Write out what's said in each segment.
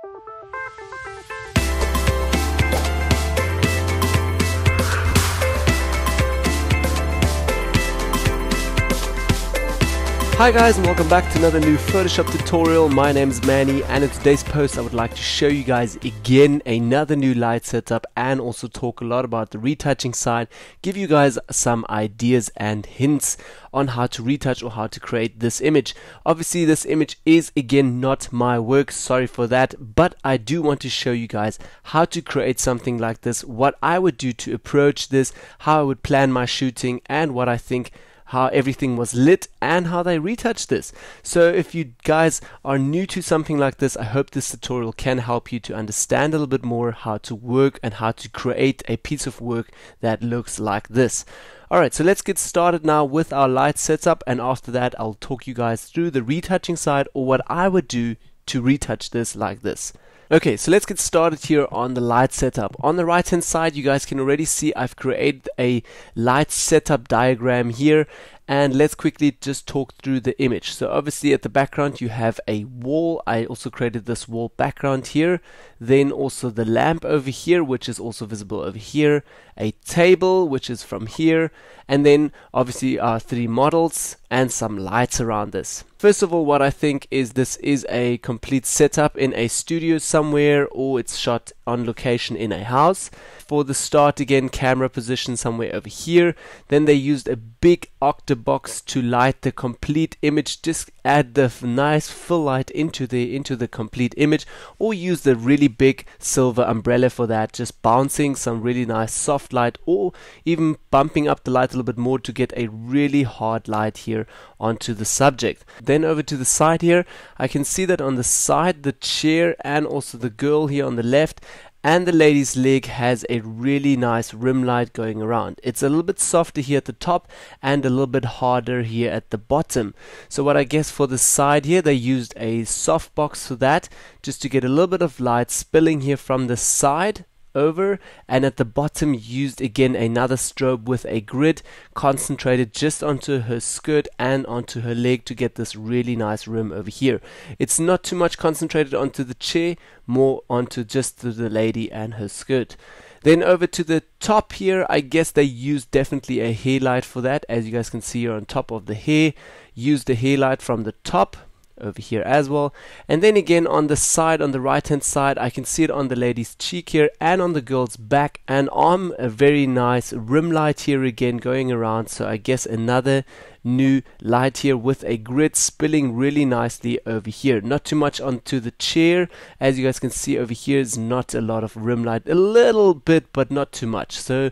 Thank you. Hi guys and welcome back to another new Photoshop tutorial. My name is Manny and in today's post I would like to show you guys again another new light setup and also talk a lot about the retouching side, give you guys some ideas and hints on how to retouch or how to create this image. Obviously this image is again not my work, sorry for that, but I do want to show you guys how to create something like this, what I would do to approach this, how I would plan my shooting and what I think how everything was lit and how they retouched this. So if you guys are new to something like this, I hope this tutorial can help you to understand a little bit more how to work and how to create a piece of work that looks like this. Alright, so let's get started now with our light setup and after that I'll talk you guys through the retouching side or what I would do to retouch this like this. Okay, so let's get started here on the light setup. On the right hand side, you guys can already see I've created a light setup diagram here and let's quickly just talk through the image. So obviously at the background you have a wall. I also created this wall background here then also the lamp over here, which is also visible over here, a table, which is from here, and then obviously our three models and some lights around this. First of all, what I think is this is a complete setup in a studio somewhere or it's shot on location in a house. For the start again, camera position somewhere over here. Then they used a big octabox to light the complete image. Just add the nice fill light into the into the complete image or use the really big silver umbrella for that, just bouncing some really nice soft light or even bumping up the light a little bit more to get a really hard light here onto the subject. Then over to the side here, I can see that on the side, the chair and also the girl here on the left and the lady's leg has a really nice rim light going around it's a little bit softer here at the top and a little bit harder here at the bottom so what I guess for the side here they used a soft box for that just to get a little bit of light spilling here from the side over and at the bottom used again another strobe with a grid concentrated just onto her skirt and onto her leg to get this really nice rim over here. It's not too much concentrated onto the chair, more onto just the lady and her skirt. Then over to the top here, I guess they used definitely a hair light for that. As you guys can see here on top of the hair, used the hair light from the top over here as well. And then again on the side, on the right hand side, I can see it on the lady's cheek here and on the girl's back and arm. A very nice rim light here again going around. So I guess another new light here with a grid spilling really nicely over here not too much onto the chair as you guys can see over here is not a lot of rim light a little bit but not too much so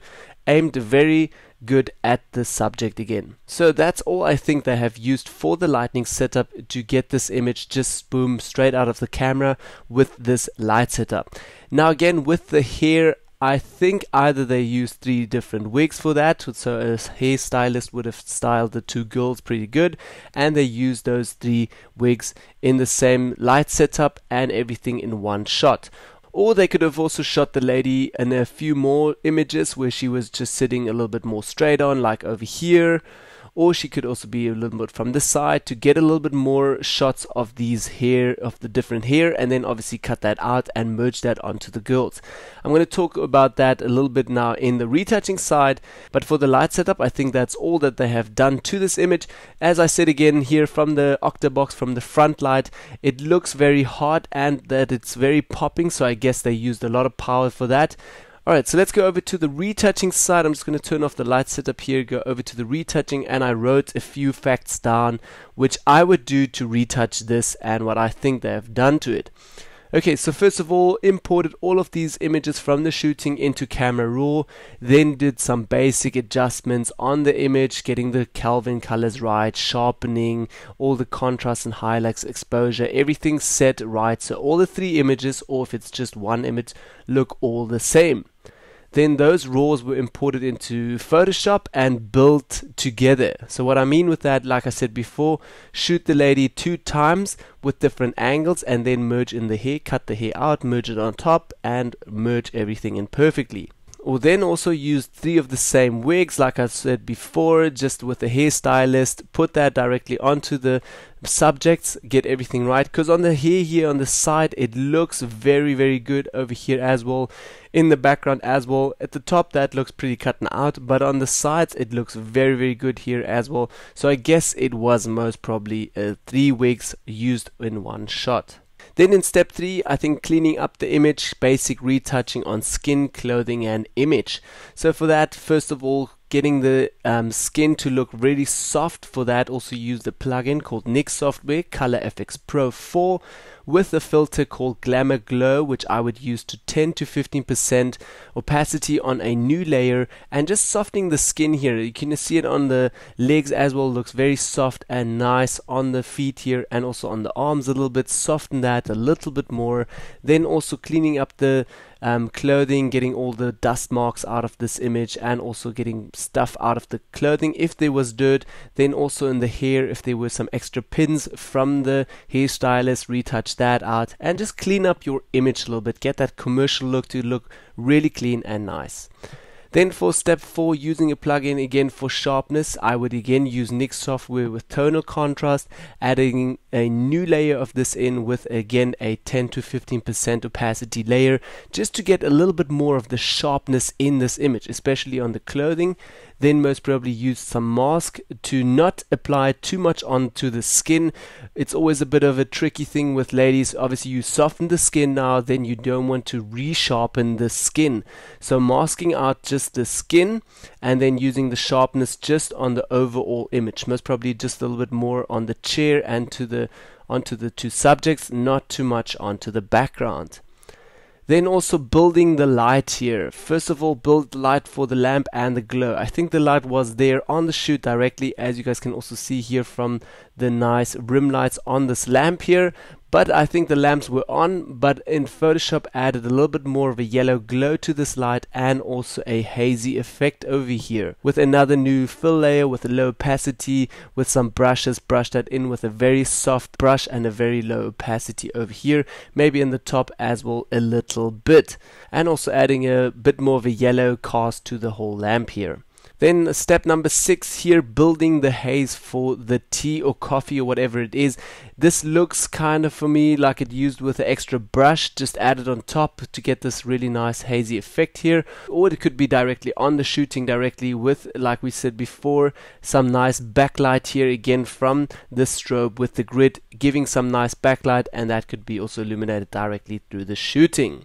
aimed very good at the subject again. So that's all I think they have used for the lighting setup to get this image just boom straight out of the camera with this light setup. Now again with the hair I think either they used three different wigs for that, so a hairstylist would have styled the two girls pretty good, and they used those three wigs in the same light setup and everything in one shot. Or they could have also shot the lady in a few more images where she was just sitting a little bit more straight on, like over here or she could also be a little bit from this side to get a little bit more shots of these hair of the different hair and then obviously cut that out and merge that onto the girls. I'm going to talk about that a little bit now in the retouching side but for the light setup I think that's all that they have done to this image. As I said again here from the Octabox from the front light it looks very hard and that it's very popping so I guess they used a lot of power for that Alright, so let's go over to the retouching side. I'm just going to turn off the light setup here, go over to the retouching, and I wrote a few facts down which I would do to retouch this and what I think they have done to it. Okay, so first of all, imported all of these images from the shooting into Camera Raw, then did some basic adjustments on the image, getting the Kelvin colors right, sharpening, all the contrast and highlights, exposure, everything set right. So all the three images, or if it's just one image, look all the same then those RAWs were imported into Photoshop and built together. So what I mean with that, like I said before, shoot the lady two times with different angles and then merge in the hair, cut the hair out, merge it on top and merge everything in perfectly. We'll then also use three of the same wigs like I said before just with a hairstylist put that directly onto the subjects get everything right because on the hair here on the side it looks very very good over here as well in the background as well at the top that looks pretty cut and out but on the sides it looks very very good here as well so I guess it was most probably uh, three wigs used in one shot then in step three, I think cleaning up the image, basic retouching on skin, clothing, and image. So for that, first of all, getting the um, skin to look really soft. For that, also use the plugin called Nick Software Color FX Pro 4 with a filter called Glamour Glow, which I would use to 10 to 15% opacity on a new layer and just softening the skin here. You can see it on the legs as well, looks very soft and nice on the feet here and also on the arms a little bit. Soften that a little bit more. Then also cleaning up the um, clothing, getting all the dust marks out of this image and also getting stuff out of the clothing if there was dirt. Then also in the hair if there were some extra pins from the hairstylist retouch that out and just clean up your image a little bit. Get that commercial look to look really clean and nice. Then for step 4, using a plugin again for sharpness, I would again use Nix software with tonal contrast, adding a new layer of this in with again a 10 to 15% opacity layer, just to get a little bit more of the sharpness in this image, especially on the clothing then most probably use some mask to not apply too much onto the skin. It's always a bit of a tricky thing with ladies. Obviously, you soften the skin now, then you don't want to resharpen the skin. So masking out just the skin and then using the sharpness just on the overall image. Most probably just a little bit more on the chair and to the onto the two subjects, not too much onto the background. Then also building the light here. First of all, build light for the lamp and the glow. I think the light was there on the shoot directly, as you guys can also see here from the nice rim lights on this lamp here. But I think the lamps were on, but in Photoshop added a little bit more of a yellow glow to this light and also a hazy effect over here. With another new fill layer with a low opacity, with some brushes, brush that in with a very soft brush and a very low opacity over here, maybe in the top as well a little bit. And also adding a bit more of a yellow cast to the whole lamp here. Then step number six here, building the haze for the tea or coffee or whatever it is. This looks kind of for me like it used with an extra brush, just added on top to get this really nice hazy effect here. Or it could be directly on the shooting directly with, like we said before, some nice backlight here again from the strobe with the grid, giving some nice backlight and that could be also illuminated directly through the shooting.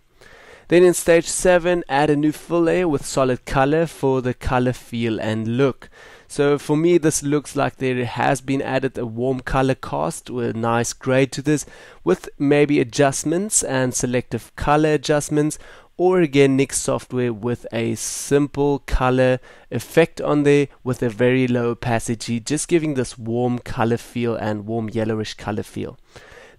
Then in stage 7 add a new fillet with solid color for the color feel and look. So for me this looks like there has been added a warm color cast with a nice grade to this with maybe adjustments and selective color adjustments or again Nix software with a simple color effect on there with a very low opacity just giving this warm color feel and warm yellowish color feel.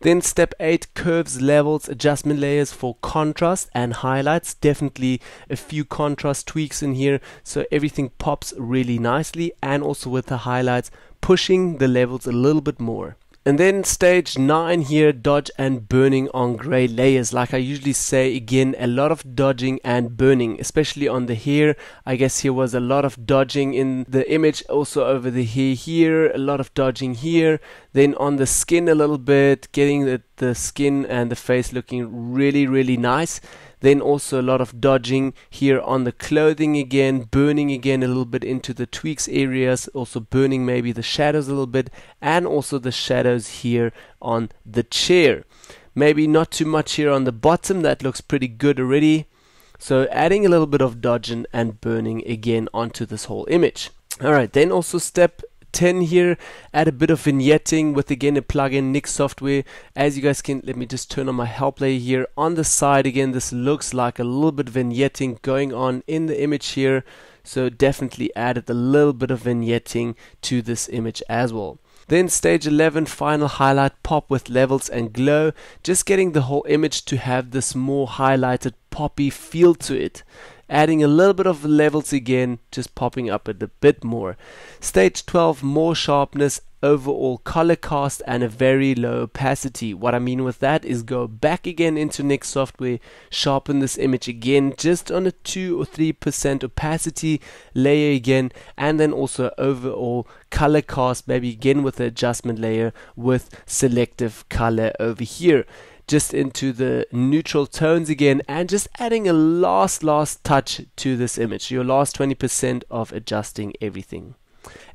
Then step 8 curves, levels, adjustment layers for contrast and highlights. Definitely a few contrast tweaks in here so everything pops really nicely and also with the highlights pushing the levels a little bit more. And then stage 9 here, dodge and burning on gray layers. Like I usually say, again, a lot of dodging and burning, especially on the hair. I guess here was a lot of dodging in the image, also over the hair here, a lot of dodging here. Then on the skin a little bit, getting the, the skin and the face looking really, really nice. Then also a lot of dodging here on the clothing again, burning again a little bit into the tweaks areas, also burning maybe the shadows a little bit, and also the shadows here on the chair. Maybe not too much here on the bottom, that looks pretty good already. So adding a little bit of dodging and burning again onto this whole image. Alright, then also step 10 here. Add a bit of vignetting with again a plugin Nick Software. As you guys can, let me just turn on my help layer here. On the side again, this looks like a little bit of vignetting going on in the image here. So definitely added a little bit of vignetting to this image as well. Then stage 11 final highlight pop with levels and glow, just getting the whole image to have this more highlighted poppy feel to it adding a little bit of levels again, just popping up a bit more. Stage 12, more sharpness, overall color cast and a very low opacity. What I mean with that is go back again into Next Software, sharpen this image again just on a 2 or 3% opacity layer again and then also overall color cast maybe again with the adjustment layer with selective color over here just into the neutral tones again and just adding a last last touch to this image your last 20% of adjusting everything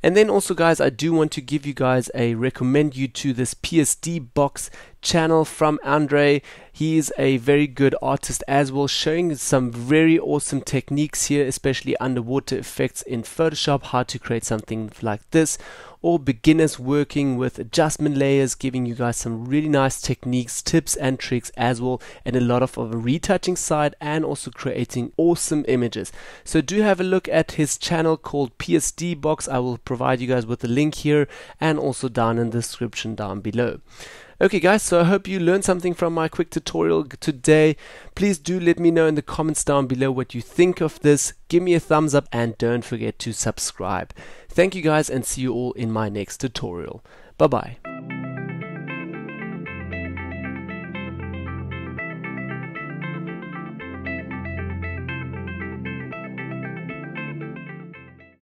and then also guys I do want to give you guys a recommend you to this PSD box channel from Andre. He's a very good artist as well, showing some very awesome techniques here, especially underwater effects in Photoshop, how to create something like this, or beginners working with adjustment layers, giving you guys some really nice techniques, tips and tricks as well, and a lot of, of retouching side and also creating awesome images. So do have a look at his channel called PSD Box. I will provide you guys with the link here and also down in the description down below. Okay guys, so I hope you learned something from my quick tutorial today. Please do let me know in the comments down below what you think of this. Give me a thumbs up and don't forget to subscribe. Thank you guys and see you all in my next tutorial. Bye bye.